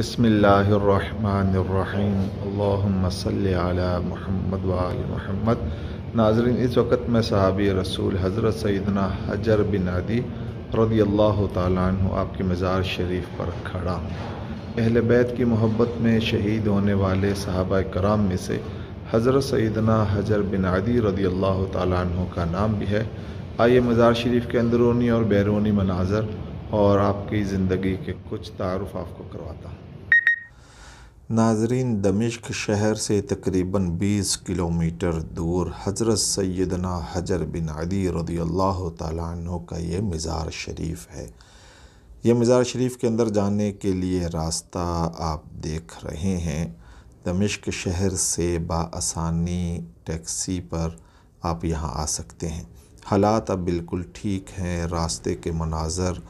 बसमीम अल्ला महमद वाल महमद नाजरीन इस वक्त मैं सहाबी रसूल हज़रत सैदना हजर बिन अदी रदी अल्लाह तु आपके मज़ार शरीफ पर खड़ा हूँ अहल बैत की मोहब्बत में शहीद होने वाले सहाबा कराम में से हज़रत सैदना हजर बिन अदी रदी अल्लाह तु का नाम भी है आइए मज़ार शरीफ के अंदरूनी और बैरूनी मनाजर और आपकी ज़िंदगी के कुछ तारफ़ आपको करवाता हूँ नाजरीन दमिश्क शहर से तकरीबन 20 किलोमीटर दूर हज़रत सैदना हजर बिन अली रदी अल्लाह तु का ये मज़ार शरीफ है यह मज़ार शरीफ के अंदर जाने के लिए रास्ता आप देख रहे हैं दमिश्क शहर से बासानी टैक्सी पर आप यहाँ आ सकते हैं हालात अब बिल्कुल ठीक हैं रास्ते के मनाजर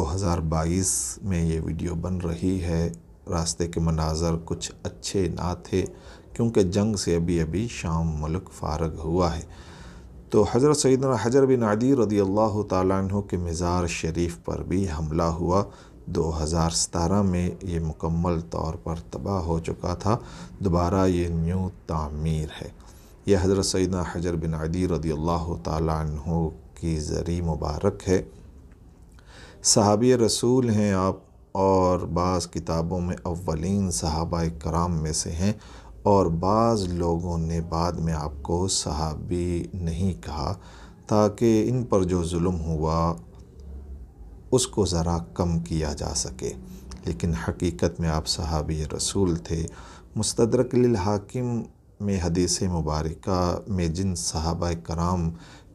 2022 में ये वीडियो बन रही है रास्ते के मनाजर कुछ अच्छे ना थे क्योंकि जंग से अभी अभी शाम मुल्क फारग हुआ है तो हज़रत सैदना हजर बिन आदी रदी अल्लाह तु के मज़ार शरीफ पर भी हमला हुआ दो हज़ार सतारह में ये मुकम्मल तौर पर तबाह हो चुका था दोबारा ये न्यू तामीर है यह हज़रत सैदना हजर बिन आदी रदी अल्लाह तु की ज़री मुबारक है सहाबी रसूल हैं आप और बाज़ किताबों में अवलिन सहाबा कराम में से हैं और बाज़ लोगों ने बाद में आपको सहाबी नहीं कहा ताकि इन पर जो जुल्म हुआ उसको ज़रा कम किया जा सके लेकिन हकीकत में आप सहाबी रसूल थे मुस्तदरक हाकिम में हदीस मुबारक में जिन सहाबा कराम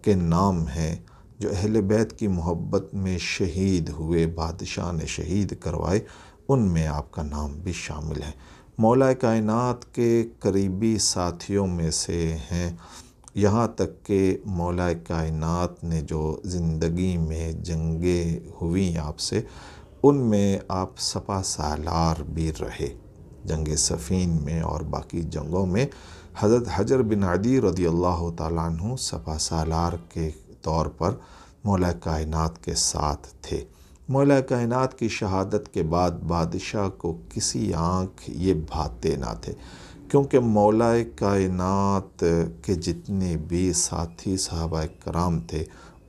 के नाम हैं जो अहल बैत की मोहब्बत में शहीद हुए बादशाह ने शहीद करवाए उनमें आपका नाम भी शामिल है मौला कायनत के करीबी साथियों में से हैं यहाँ तक कि मौला कायनत ने जो ज़िंदगी में जंगें हुई आपसे उनमें आप सपा सालार भी रहे जंग सफ़ीन में और बाकी जंगों में हज़रत हजर बिन अदी रदी अल्लाह तु सपा सालार के तौर पर मौला कायनात के साथ थे मौला कायनात की शहादत के बाद बादशाह को किसी आँख ये भाते ना थे क्योंकि मौला कायनात के जितने भी साथी साहबा कराम थे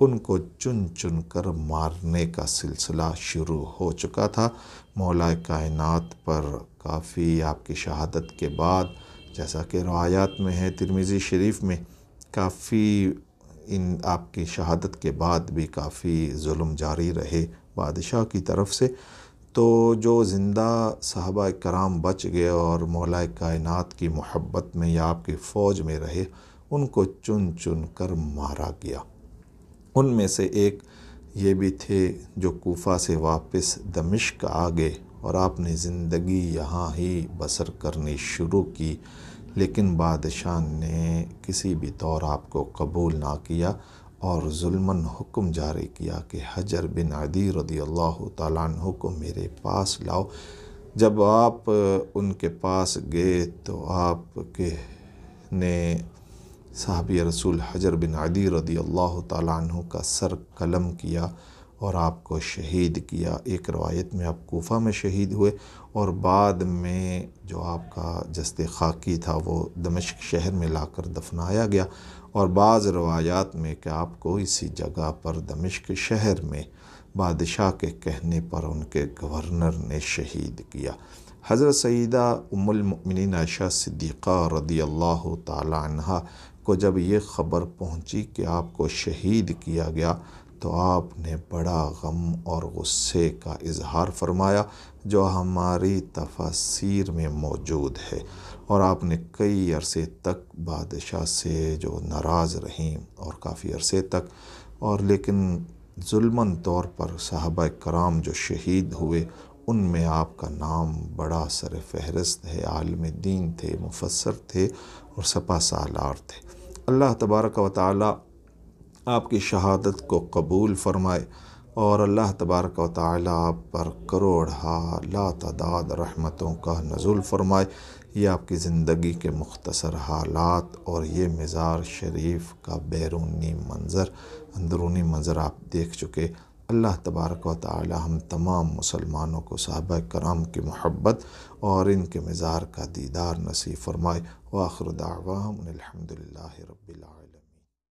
उनको चुन चुन कर मारने का सिलसिला शुरू हो चुका था मौला कायनात पर काफ़ी आपकी शहादत के बाद जैसा कि रवायात में है तिरमिज़ी शरीफ में काफ़ी इन आपकी शहादत के बाद भी काफ़ी जुल्म जारी रहे बादशाह की तरफ से तो जो ज़िंदा साहबा कराम बच गए और मौला कायनात की मोहब्बत में या आपकी फ़ौज में रहे उनको चुन चुन कर मारा गया उनमें से एक ये भी थे जो कोफा से वापस दमिश्क आ गए और आपने ज़िंदगी यहाँ ही बसर करनी शुरू की लेकिन बादशाह ने किसी भी तौर आपको कबूल ना किया और जुल्मन हुक्म जारी किया कि हजर बिन अदी रदी अल्लाह तु को मेरे पास लाओ जब आप उनके पास गए तो आपके ने साहबी रसूल हजर बिन अदी रदी अल्लाह तु का सर कलम किया और आपको शहीद किया एक रवायत में आप कोफ़ा में शहीद हुए और बाद में जो आपका जस्ते खाकी था वो दमिश्क शहर में लाकर दफनाया गया और बाज़ रवायात में कि आपको इसी जगह पर दमिश्क शहर में बादशाह के कहने पर उनके गवर्नर ने शहीद किया हज़रत सईदा उमुलमिन आयशा सिद्दीक़ा रदी अल्लाह तह को जब ये ख़बर पहुँची कि आपको शहीद किया गया तो आपने बड़ा गम और गुस्से का इजहार फरमाया जो हमारी तफसीर में मौजूद है और आपने कई अरसे तक बादशाह से जो नाराज़ रहीं और काफ़ी अरसे तक और लेकिन जुल्मन तौर पर साहबा कराम जो शहीद हुए उनमें आपका नाम बड़ा सर फहरस्त है आलम दीन थे मुफसर थे और सपा सालार थे अल्लाह तबारक व ताली आपकी शहादत को कबूल फ़रमाए और अल्लाह तबारक व ताली आप पर करोड़ा ला तदाद रहमतों का नज़ुल फ़रमाए ये आपकी ज़िंदगी के मुख्तसर हालात और ये मज़ार शरीफ का बैरूनी मंज़र अंदरूनी मंज़र आप देख चुके अल्लाह तबारक व ताली हम तमाम मुसलमानों को साहब कराम की मोहब्बत और इनके मज़ार का दीदार नसीब फरमाए वाखर दावा रबीआल